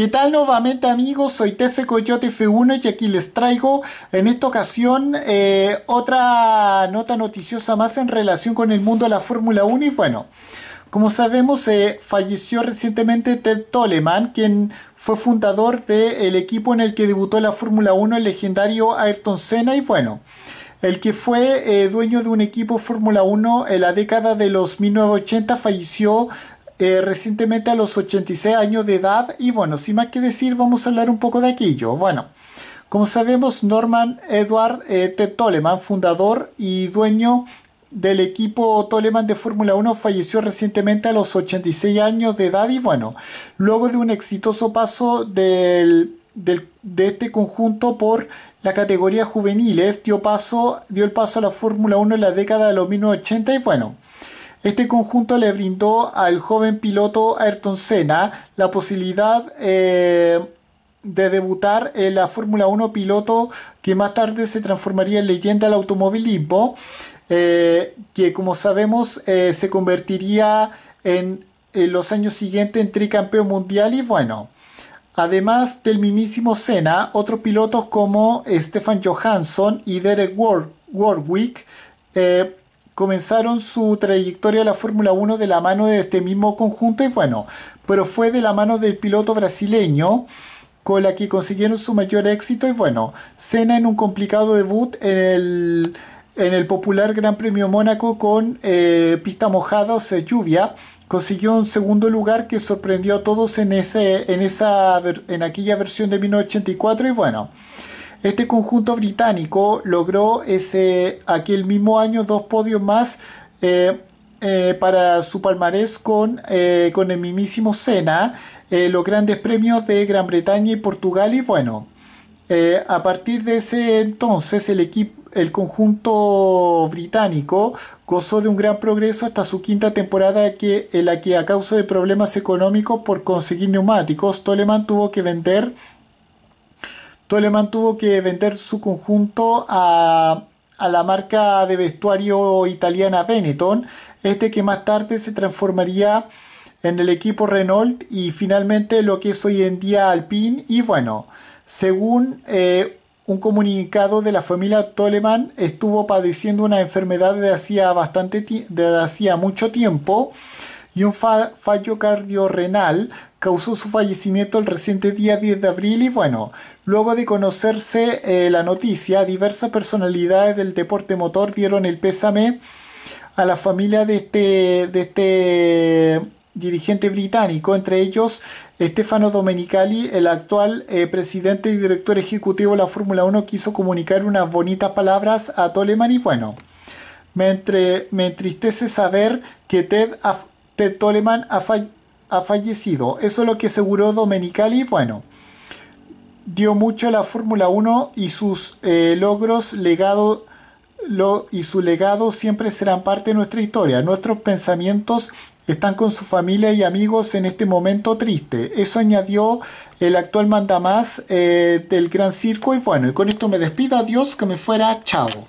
¿Qué tal nuevamente amigos? Soy Tefe Coyote F1 y aquí les traigo en esta ocasión eh, otra nota noticiosa más en relación con el mundo de la Fórmula 1 y bueno, como sabemos eh, falleció recientemente Ted Toleman, quien fue fundador del equipo en el que debutó la Fórmula 1, el legendario Ayrton Senna y bueno, el que fue eh, dueño de un equipo Fórmula 1 en la década de los 1980 falleció eh, recientemente a los 86 años de edad y bueno, sin más que decir, vamos a hablar un poco de aquello. Bueno, como sabemos, Norman Edward eh, T. Toleman, fundador y dueño del equipo Toleman de Fórmula 1 falleció recientemente a los 86 años de edad y bueno, luego de un exitoso paso de este conjunto por la categoría juveniles, dio, paso, dio el paso a la Fórmula 1 en la década de los 1980 y bueno, este conjunto le brindó al joven piloto Ayrton Senna la posibilidad eh, de debutar en la Fórmula 1 piloto que más tarde se transformaría en leyenda del automovilismo, eh, que como sabemos eh, se convertiría en, los años siguientes en tricampeón mundial y bueno. Además del mismísimo Senna, otros pilotos como Stefan Johansson y Derek Warwick eh, comenzaron su trayectoria a la Fórmula 1 de la mano de este mismo conjunto y bueno, pero fue de la mano del piloto brasileño con la que consiguieron su mayor éxito y bueno, cena en un complicado debut en el, en el popular Gran Premio Mónaco con eh, pista mojada, o sea, lluvia, consiguió un segundo lugar que sorprendió a todos en, ese, en, esa, en aquella versión de 1984 y bueno. Este conjunto británico logró ese, aquel mismo año dos podios más eh, eh, para su palmarés con, eh, con el mismísimo Senna, los grandes premios de Gran Bretaña y Portugal y bueno, a partir de ese entonces el equipo el conjunto británico gozó de un gran progreso hasta su quinta temporada que, en la que a causa de problemas económicos por conseguir neumáticos, Toleman tuvo que vender Toleman tuvo que vender su conjunto a, la marca de vestuario italiana Benetton, este que más tarde se transformaría en el equipo Renault y finalmente lo que es hoy en día Alpine. Y bueno, según eh, un comunicado de la familia Toleman, estuvo padeciendo una enfermedad de hacía, bastante de hacía mucho tiempo y un fallo cardiorrenal causó su fallecimiento el reciente día 10 de abril y bueno, luego de conocerse eh, la noticia, diversas personalidades del deporte motor dieron el pésame a la familia de este, de este dirigente británico, entre ellos Stefano Domenicali, el actual eh, presidente y director ejecutivo de la Fórmula 1, quiso comunicar unas bonitas palabras a Toleman y bueno, me, entre, me entristece saber que Ted, Toleman ha, fallecido. Eso es lo que aseguró Domenicali. Bueno, dio mucho a la Fórmula 1 y sus eh, logros, legado y su legado siempre serán parte de nuestra historia. Nuestros pensamientos están con su familia y amigos en este momento triste. Eso añadió el actual mandamás eh, del Gran Circo. Y bueno, y con esto me despido. Adiós, que me fuera. Chao.